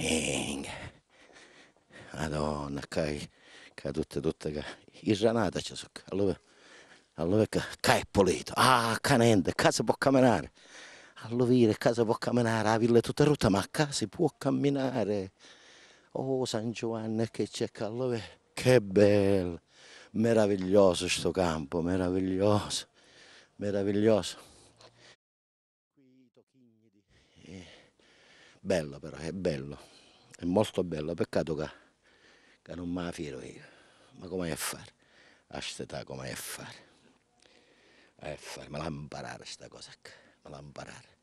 Dang. Madonna, che cadute tutte che irranata ci sono. Allora, allora che, è pulito. Ah, canende, casa può camminare. Allora, casa può camminare, la villa è tutta rotta, ma casa può camminare. Oh, San Giovanni che c'è, allora, che bello. Meraviglioso sto campo, meraviglioso, meraviglioso. Bello però, è bello, è molto bello, peccato che, che non me la fiero io, ma come a fare? A quest'età come a fare? a fare, me la imparare questa cosa qua, me la imparare.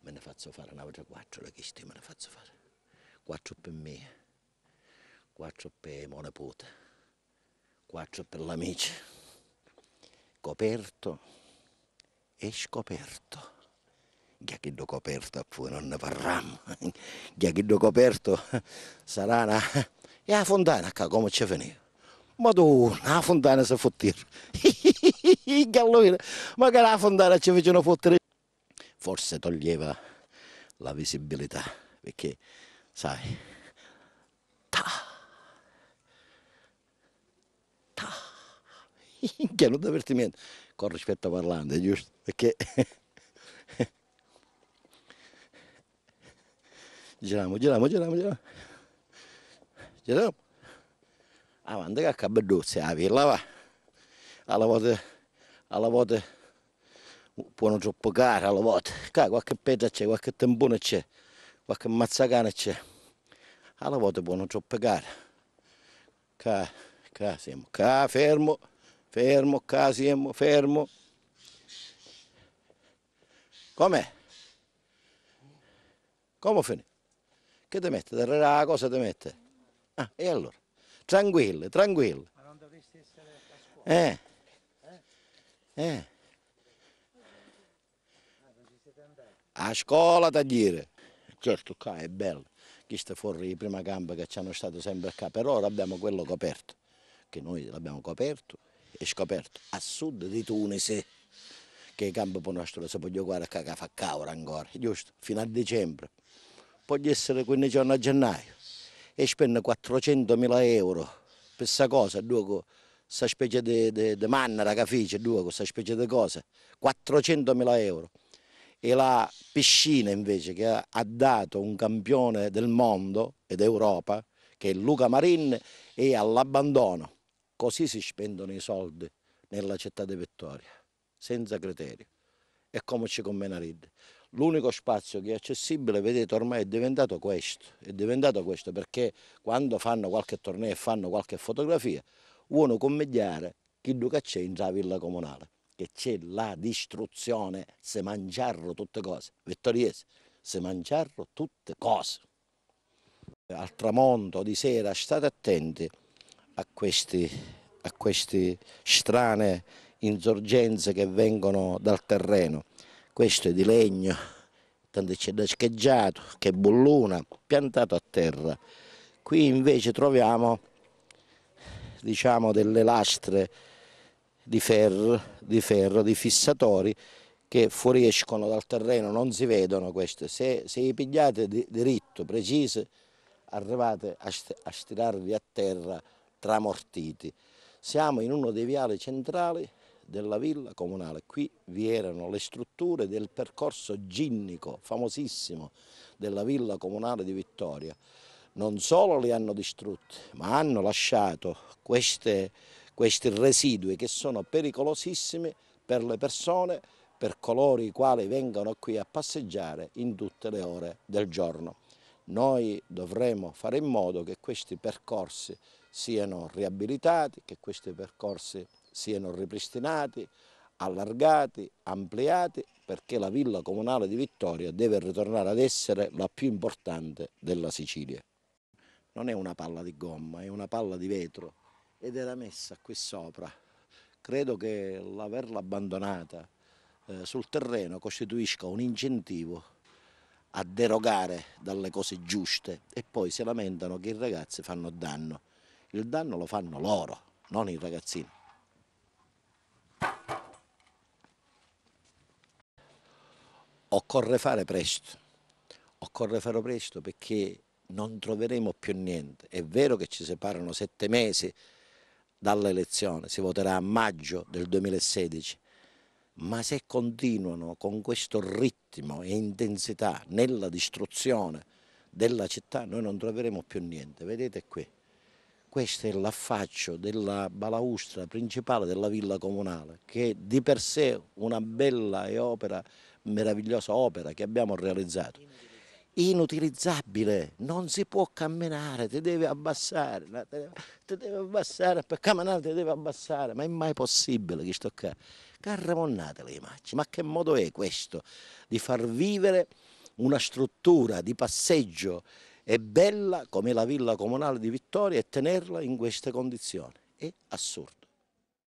Me ne faccio fare un'altra quattro, le chiste me ne faccio fare. Quattro per me, quattro per mia nipote, quattro per l'amico, Coperto e scoperto. Ghiacchetto coperto poi non ne parliamo. Ghiacchetto coperto sarà una... E la fontana qua come ci veniva? Ma tu, la fontana si fottir. Gallone, ma che la fontana ci facevano fottere? Forse toglieva la visibilità, perché sai... Ta! Ta! Che è un divertimento, con rispetto parlando, è giusto? Perché... Giriamo, giriamo, giriamo, giriamo. Giriamo. Avanti ah, che cabbedozza, ah, la pirla va. Alla volta, alla volta, buono troppo cara alla volta. Qua qualche pedra c'è, qualche tambone c'è, qualche mazzacane c'è. Alla volta buono troppo cara. Qua, qua siamo, qua fermo, fermo, qua siamo, fermo. Come? Come finito? Che ti mette? La cosa ti mette? Ah, e allora? Tranquillo, tranquillo. Ma non dovresti essere a scuola. Eh. Eh. eh. Ah, a scuola da dire. Certo, qua è bello. Chi sta fuori di prima gamba che ci hanno stato sempre qua. però ora abbiamo quello coperto. Che noi l'abbiamo coperto e scoperto. A sud di Tunisi che il campo nostro si può giocare a cacafacaura ancora, giusto? Fino a dicembre può essere 15 giorni a gennaio e spende 400.000 euro per questa cosa, due, questa specie di, manna che fece, due, questa specie di cosa, 400.000 euro. E la piscina invece che ha, dato un campione del mondo ed Europa, che è Luca Marin, è all'abbandono. Così si spendono i soldi nella città di Vittoria, senza criterio. E come ci commenaridde. L'unico spazio che è accessibile, vedete, ormai è diventato questo, è diventato questo perché quando fanno qualche torneo e fanno qualche fotografia, uno commediare chi duca c'è in la villa comunale, che c'è la distruzione, se mangiarlo tutte cose, vittoriese, se mangiarlo tutte cose. Al tramonto di sera state attenti a, questi, a queste strane insorgenze che vengono dal terreno questo è di legno, tanto c'è da scheggiato, che è bolluna, piantato a terra. Qui invece troviamo diciamo, delle lastre di ferro, di ferro, di fissatori che fuoriescono dal terreno, non si vedono queste. Se, se pigliate di, diritto, precise, arrivate a, st a stirarvi a terra tramortiti. Siamo in uno dei viali centrali della villa comunale. Qui vi erano le strutture del percorso ginnico famosissimo della villa comunale di Vittoria. Non solo le hanno distrutte, ma hanno lasciato queste, questi residui che sono pericolosissimi per le persone, per coloro i quali vengono qui a passeggiare in tutte le ore del giorno. Noi dovremo fare in modo che questi percorsi siano riabilitati, che questi percorsi siano ripristinati, allargati, ampliati, perché la villa comunale di Vittoria deve ritornare ad essere la più importante della Sicilia. Non è una palla di gomma, è una palla di vetro ed era messa qui sopra. Credo che l'averla abbandonata eh, sul terreno costituisca un incentivo a derogare dalle cose giuste e poi si lamentano che i ragazzi fanno danno. Il danno lo fanno loro, non i ragazzini. occorre fare presto, occorre fare presto perché non troveremo più niente. È vero che ci separano sette mesi dall'elezione, si voterà a maggio del 2016, ma se continuano con questo ritmo e intensità nella distruzione della città noi non troveremo più niente. Vedete qui, questo è l'affaccio della balaustra principale della villa comunale che è di per sé una bella e opera meravigliosa opera che abbiamo realizzato. Inutilizzabile, non si può camminare, ti deve abbassare, ti deve abbassare, per camminare ti deve abbassare, ma è mai possibile che sto qua. Carramonnate le immagini, ma che modo è questo di far vivere una struttura di passeggio e bella come la villa comunale di Vittoria e tenerla in queste condizioni? È assurdo.